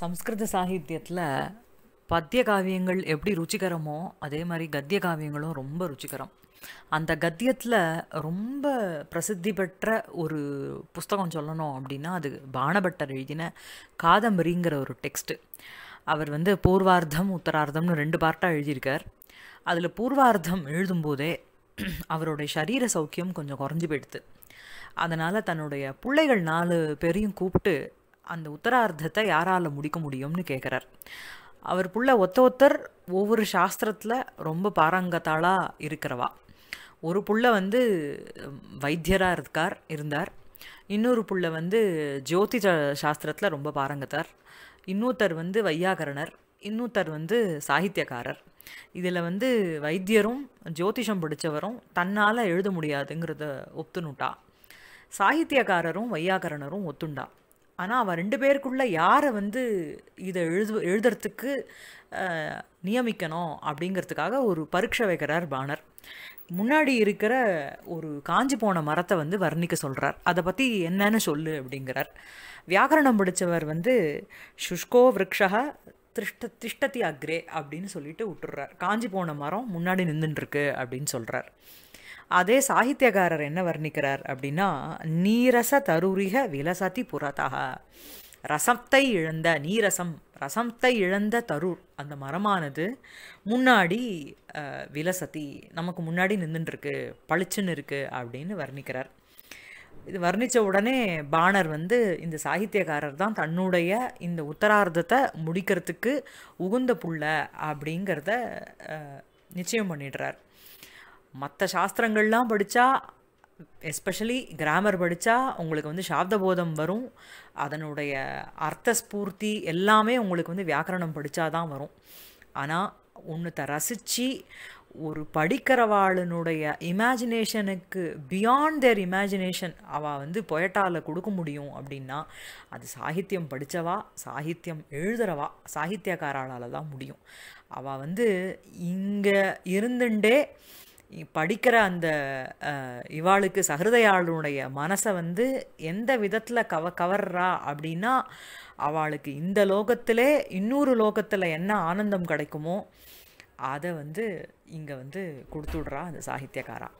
சம்ஸ்கிருத சாகித்யத்தில் பத்திய காவியங்கள் எப்படி ருச்சிகரமோ அதே மாதிரி கத்திய காவியங்களும் ரொம்ப ருச்சிகரம் அந்த கத்தியத்தில் ரொம்ப பிரசித்தி பெற்ற ஒரு புஸ்தகம் சொல்லணும் அப்படின்னா அது பானபட்டர் எழுதின காதம்பரிங்கிற ஒரு டெக்ஸ்ட்டு அவர் வந்து பூர்வார்த்தம் உத்தரார்த்தம்னு ரெண்டு பார்ட்டாக எழுதியிருக்கார் அதில் பூர்வார்த்தம் எழுதும்போதே அவருடைய சரீர சௌக்கியம் கொஞ்சம் குறைஞ்சி போயிடுது அதனால் தன்னுடைய பிள்ளைகள் நாலு பேரையும் கூப்பிட்டு அந்த உத்தரார்த்தத்தை யாரால் முடிக்க முடியும்னு கேட்குறார் அவர் புள்ள ஒத்த ஒத்தர் ஒவ்வொரு சாஸ்திரத்தில் ரொம்ப பாரங்கத்தாளாக இருக்கிறவா ஒரு புள்ள வந்து வைத்தியராக இருக்கார் இருந்தார் இன்னொரு புள்ள வந்து ஜோதி சாஸ்திரத்தில் ரொம்ப பாரங்கத்தார் இன்னொருத்தர் வந்து வையாகரணர் இன்னொருத்தர் வந்து சாகித்யக்காரர் இதில் வந்து வைத்தியரும் ஜோதிஷம் படித்தவரும் தன்னால் எழுத முடியாதுங்கிறத ஒத்துணுட்டா சாகித்யக்காரரும் வையாகரணரும் ஒத்துண்டா ஆனால் அவன் ரெண்டு பேருக்குள்ளே யாரை வந்து இதை எழுது எழுதுறதுக்கு நியமிக்கணும் அப்படிங்கிறதுக்காக ஒரு பரீட்சை வைக்கிறார் பானர் முன்னாடி இருக்கிற ஒரு காஞ்சி போன மரத்தை வந்து வர்ணிக்க சொல்கிறார் அதை பற்றி என்னன்னு சொல்லு அப்படிங்கிறார் வியாகரணம் படித்தவர் வந்து சுஷ்கோ விரக்ஷக திருஷ்ட திஷ்டதி அக்ரே அப்படின்னு சொல்லிட்டு விட்டுடுறார் காஞ்சி போன மரம் முன்னாடி நின்றுட்டுருக்கு அப்படின்னு சொல்கிறார் அதே சாகித்யகாரர் என்ன வர்ணிக்கிறார் அப்படின்னா நீரச தருரிக விலசதி புறதாக ரசத்தை இழந்த நீரசம் ரசத்தை இழந்த தருர் அந்த மரமானது முன்னாடி விலசதி நமக்கு முன்னாடி நின்றுட்டுருக்கு பளிச்சுன்னு இருக்குது அப்படின்னு வர்ணிக்கிறார் இது வர்ணித்த உடனே பாணர் வந்து இந்த சாகித்யகாரர் தான் தன்னுடைய இந்த உத்தரார்த்தத்தை முடிக்கிறதுக்கு உகுந்த புள்ள அப்படிங்கிறத நிச்சயம் பண்ணிடுறார் மற்ற சாஸ்திரங்கள்லாம் படித்தா எஸ்பெஷலி கிராமர் படித்தா உங்களுக்கு வந்து சாப்தபோதம் வரும் அதனுடைய அர்த்த ஸ்பூர்த்தி எல்லாமே உங்களுக்கு வந்து வியாக்கரணம் படித்தா தான் வரும் ஆனால் ஒன்றுத்தை ரசித்து ஒரு படிக்கிறவாளனுடைய இமேஜினேஷனுக்கு பியாண்ட் தேர் இமேஜினேஷன் அவள் வந்து பொயட்டாவில் கொடுக்க முடியும் அப்படின்னா அது சாகித்யம் படித்தவா சாகித்யம் எழுதுறவா சாகித்யக்காராளால் தான் முடியும் அவள் வந்து இங்கே இருந்துட்டே படிக்கிற அந்த இவாளுக்கு சகிருதையாளுடைய மனசை வந்து எந்த விதத்தில் கவ கவர்றா அப்படின்னா அவளுக்கு இந்த லோகத்திலே இன்னொரு லோகத்தில் என்ன ஆனந்தம் கிடைக்குமோ அதை வந்து இங்கே வந்து கொடுத்துடுறா அந்த சாகித்யக்காரா